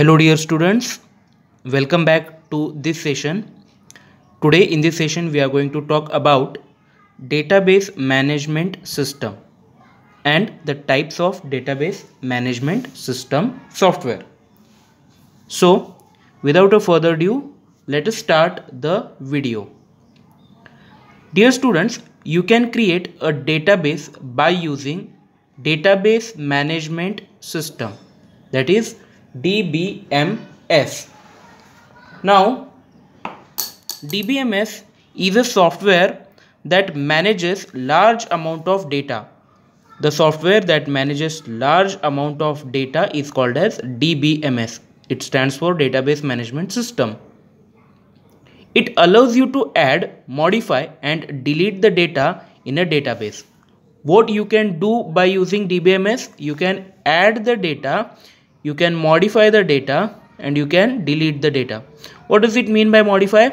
hello dear students welcome back to this session today in this session we are going to talk about database management system and the types of database management system software so without a further ado let us start the video dear students you can create a database by using database management system that is DBMS. Now, DBMS is a software that manages large amount of data. The software that manages large amount of data is called as DBMS. It stands for Database Management System. It allows you to add, modify and delete the data in a database. What you can do by using DBMS, you can add the data you can modify the data and you can delete the data what does it mean by modify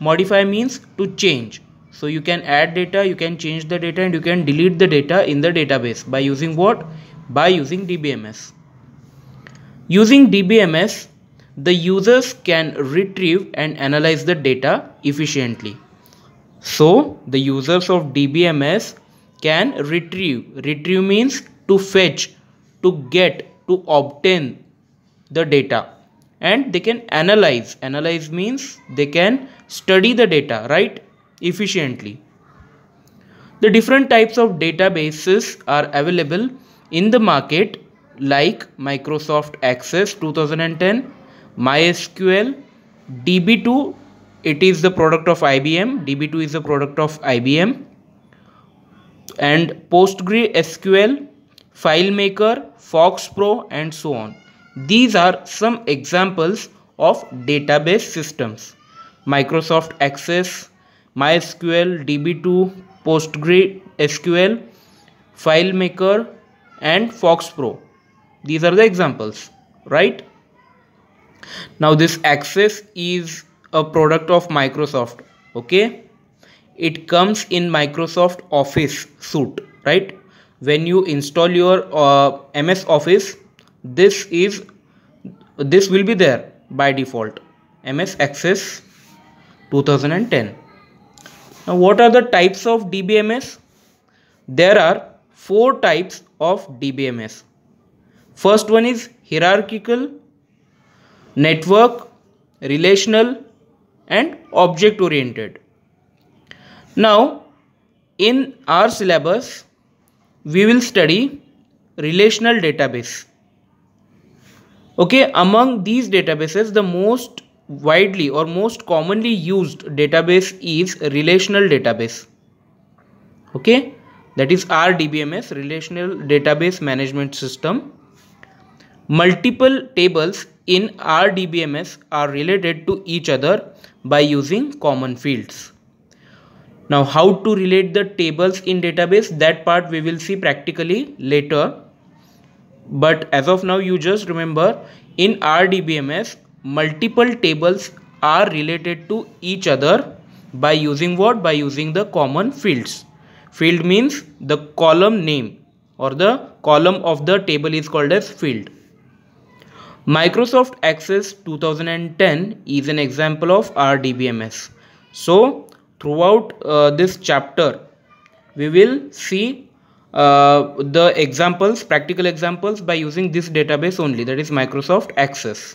modify means to change so you can add data you can change the data and you can delete the data in the database by using what by using dbms using dbms the users can retrieve and analyze the data efficiently so the users of dbms can retrieve retrieve means to fetch to get to obtain the data and they can analyze analyze means they can study the data right efficiently the different types of databases are available in the market like Microsoft Access 2010 MySQL DB2 it is the product of IBM DB2 is the product of IBM and PostgreSQL FileMaker, Fox Pro and so on. These are some examples of database systems. Microsoft Access, MySQL, DB2, PostgreSQL, FileMaker and Fox Pro. These are the examples, right? Now this Access is a product of Microsoft, okay? It comes in Microsoft Office suite, right? when you install your uh, MS Office this is this will be there by default MS Access 2010 now what are the types of DBMS there are four types of DBMS first one is hierarchical network relational and object oriented now in our syllabus we will study relational database. Okay, among these databases, the most widely or most commonly used database is relational database. Okay, that is RDBMS, Relational Database Management System. Multiple tables in RDBMS are related to each other by using common fields now how to relate the tables in database that part we will see practically later but as of now you just remember in RDBMS multiple tables are related to each other by using what by using the common fields field means the column name or the column of the table is called as field Microsoft Access 2010 is an example of RDBMS so throughout uh, this chapter we will see uh, the examples practical examples by using this database only that is microsoft access